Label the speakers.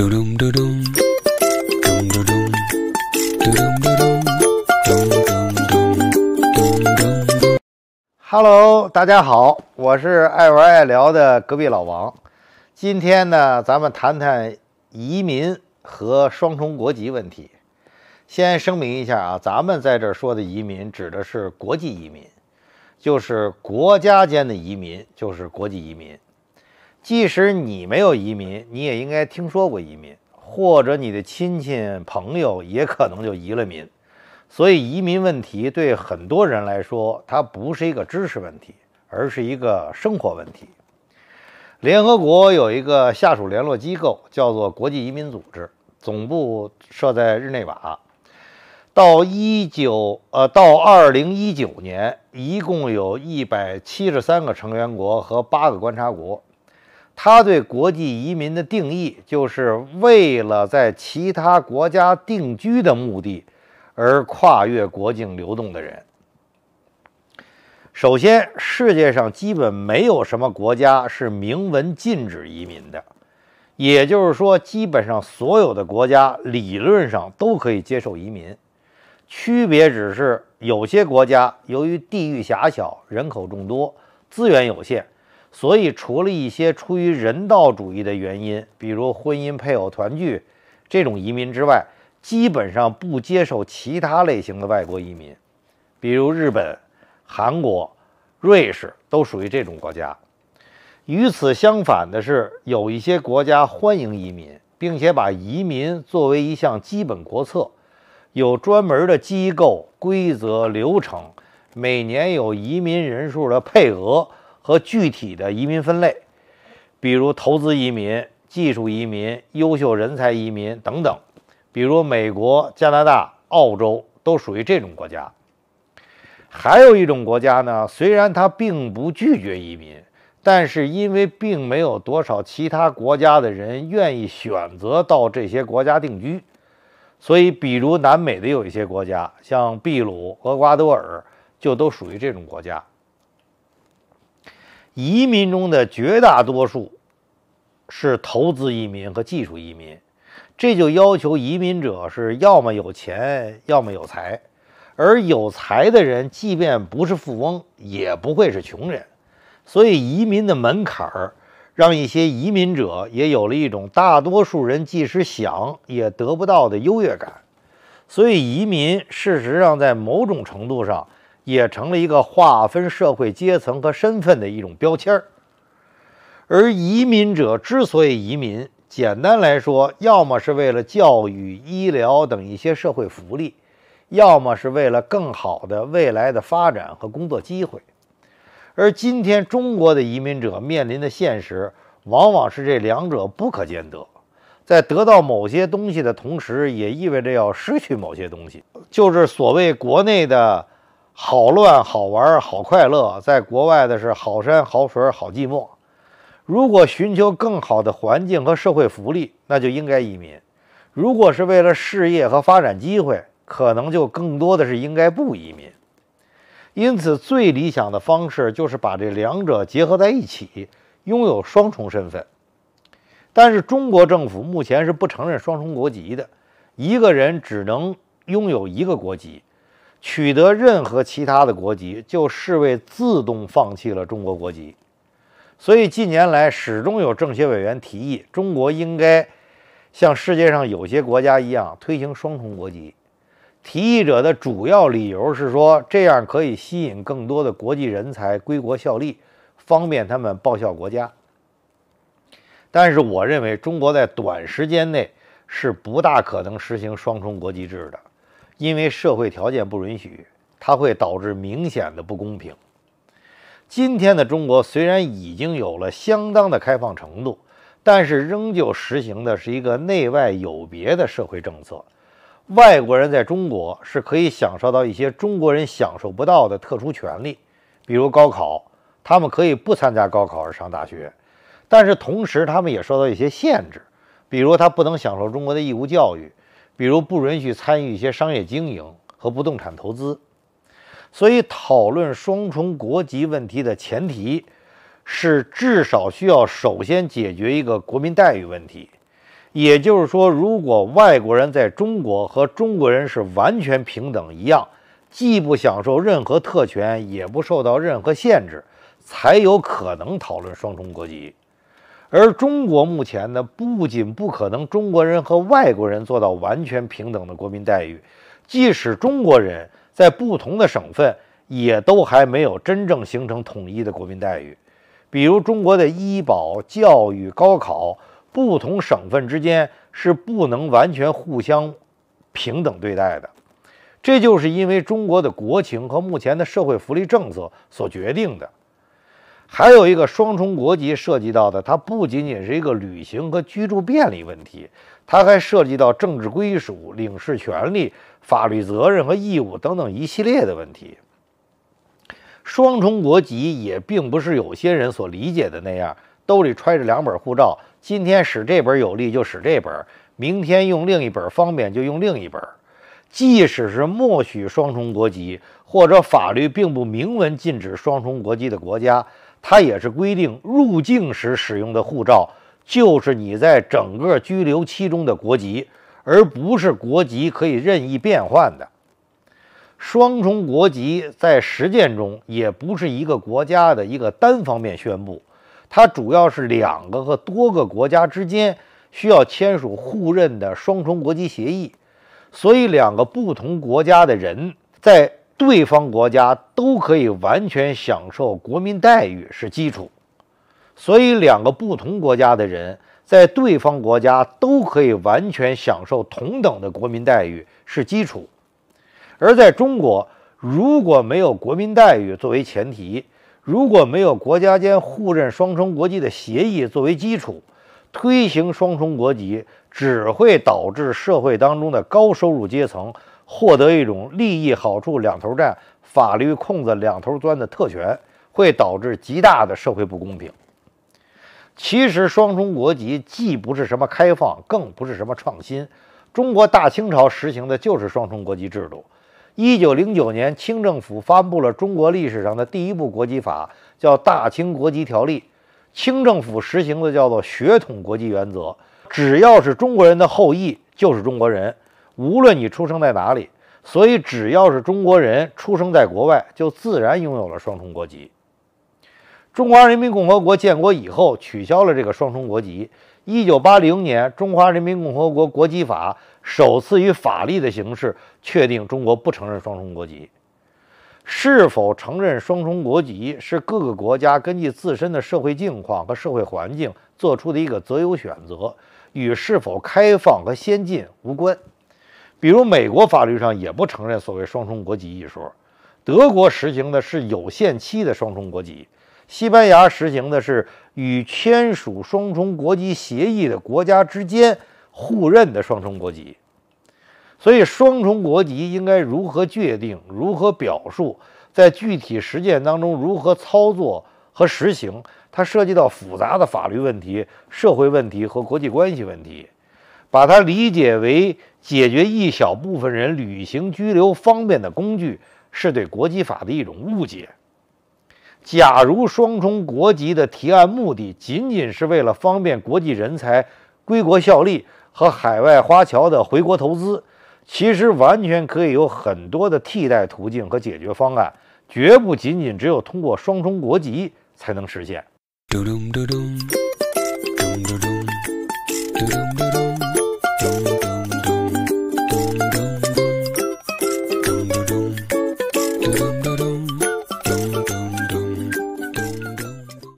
Speaker 1: 嘟咚嘟咚，嘟咚嘟咚，嘟咚嘟咚，嘟咚咚，嘟咚咚。Hello，大家好，我是爱玩爱聊的隔壁老王。今天呢，咱们谈谈移民和双重国籍问题。先声明一下啊，咱们在这说的移民指的是国际移民，就是国家间的移民，就是国际移民。即使你没有移民，你也应该听说过移民，或者你的亲戚朋友也可能就移了民。所以，移民问题对很多人来说，它不是一个知识问题，而是一个生活问题。联合国有一个下属联络机构，叫做国际移民组织，总部设在日内瓦。到一九呃，到二零一九年，一共有一百七十三个成员国和八个观察国。他对国际移民的定义，就是为了在其他国家定居的目的而跨越国境流动的人。首先，世界上基本没有什么国家是明文禁止移民的，也就是说，基本上所有的国家理论上都可以接受移民，区别只是有些国家由于地域狭小、人口众多、资源有限。所以，除了一些出于人道主义的原因，比如婚姻、配偶团聚这种移民之外，基本上不接受其他类型的外国移民，比如日本、韩国、瑞士都属于这种国家。与此相反的是，有一些国家欢迎移民，并且把移民作为一项基本国策，有专门的机构、规则、流程，每年有移民人数的配额。和具体的移民分类，比如投资移民、技术移民、优秀人才移民等等。比如美国、加拿大、澳洲都属于这种国家。还有一种国家呢，虽然它并不拒绝移民，但是因为并没有多少其他国家的人愿意选择到这些国家定居，所以比如南美的有一些国家，像秘鲁、厄瓜多尔就都属于这种国家。移民中的绝大多数是投资移民和技术移民，这就要求移民者是要么有钱，要么有才。而有才的人，即便不是富翁，也不会是穷人。所以，移民的门槛儿让一些移民者也有了一种大多数人即使想也得不到的优越感。所以，移民事实上在某种程度上。也成了一个划分社会阶层和身份的一种标签儿。而移民者之所以移民，简单来说，要么是为了教育、医疗等一些社会福利，要么是为了更好的未来的发展和工作机会。而今天中国的移民者面临的现实，往往是这两者不可兼得，在得到某些东西的同时，也意味着要失去某些东西，就是所谓国内的。好乱，好玩，好快乐。在国外的是好山好水，好寂寞。如果寻求更好的环境和社会福利，那就应该移民；如果是为了事业和发展机会，可能就更多的是应该不移民。因此，最理想的方式就是把这两者结合在一起，拥有双重身份。但是中国政府目前是不承认双重国籍的，一个人只能拥有一个国籍。取得任何其他的国籍，就视为自动放弃了中国国籍。所以近年来始终有政协委员提议，中国应该像世界上有些国家一样推行双重国籍。提议者的主要理由是说，这样可以吸引更多的国际人才归国效力，方便他们报效国家。但是我认为，中国在短时间内是不大可能实行双重国籍制的。因为社会条件不允许，它会导致明显的不公平。今天的中国虽然已经有了相当的开放程度，但是仍旧实行的是一个内外有别的社会政策。外国人在中国是可以享受到一些中国人享受不到的特殊权利，比如高考，他们可以不参加高考而上大学，但是同时他们也受到一些限制，比如他不能享受中国的义务教育。比如不允许参与一些商业经营和不动产投资，所以讨论双重国籍问题的前提是，至少需要首先解决一个国民待遇问题。也就是说，如果外国人在中国和中国人是完全平等一样，既不享受任何特权，也不受到任何限制，才有可能讨论双重国籍。而中国目前呢，不仅不可能中国人和外国人做到完全平等的国民待遇，即使中国人在不同的省份，也都还没有真正形成统一的国民待遇。比如中国的医保、教育、高考，不同省份之间是不能完全互相平等对待的。这就是因为中国的国情和目前的社会福利政策所决定的。还有一个双重国籍涉及到的，它不仅仅是一个旅行和居住便利问题，它还涉及到政治归属、领事权利、法律责任和义务等等一系列的问题。双重国籍也并不是有些人所理解的那样，兜里揣着两本护照，今天使这本有利就使这本，明天用另一本方便就用另一本。即使是默许双重国籍或者法律并不明文禁止双重国籍的国家。它也是规定入境时使用的护照，就是你在整个拘留期中的国籍，而不是国籍可以任意变换的。双重国籍在实践中也不是一个国家的一个单方面宣布，它主要是两个和多个国家之间需要签署互认的双重国籍协议，所以两个不同国家的人在。对方国家都可以完全享受国民待遇是基础，所以两个不同国家的人在对方国家都可以完全享受同等的国民待遇是基础。而在中国，如果没有国民待遇作为前提，如果没有国家间互认双重国籍的协议作为基础，推行双重国籍只会导致社会当中的高收入阶层。获得一种利益好处两头占、法律空子两头钻的特权，会导致极大的社会不公平。其实，双重国籍既不是什么开放，更不是什么创新。中国大清朝实行的就是双重国籍制度。一九零九年，清政府发布了中国历史上的第一部国籍法，叫《大清国籍条例》。清政府实行的叫做血统国籍原则，只要是中国人的后裔，就是中国人。无论你出生在哪里，所以只要是中国人出生在国外，就自然拥有了双重国籍。中华人民共和国建国以后取消了这个双重国籍。一九八零年，《中华人民共和国国籍法》首次以法律的形式确定中国不承认双重国籍。是否承认双重国籍，是各个国家根据自身的社会境况和社会环境做出的一个择优选择，与是否开放和先进无关。比如，美国法律上也不承认所谓双重国籍一说。德国实行的是有限期的双重国籍，西班牙实行的是与签署双重国籍协议的国家之间互认的双重国籍。所以，双重国籍应该如何界定、如何表述，在具体实践当中如何操作和实行，它涉及到复杂的法律问题、社会问题和国际关系问题。把它理解为解决一小部分人旅行居留方便的工具，是对国际法的一种误解。假如双重国籍的提案目的仅仅是为了方便国际人才归国效力和海外华侨的回国投资，其实完全可以有很多的替代途径和解决方案，绝不仅仅只有通过双重国籍才能实现。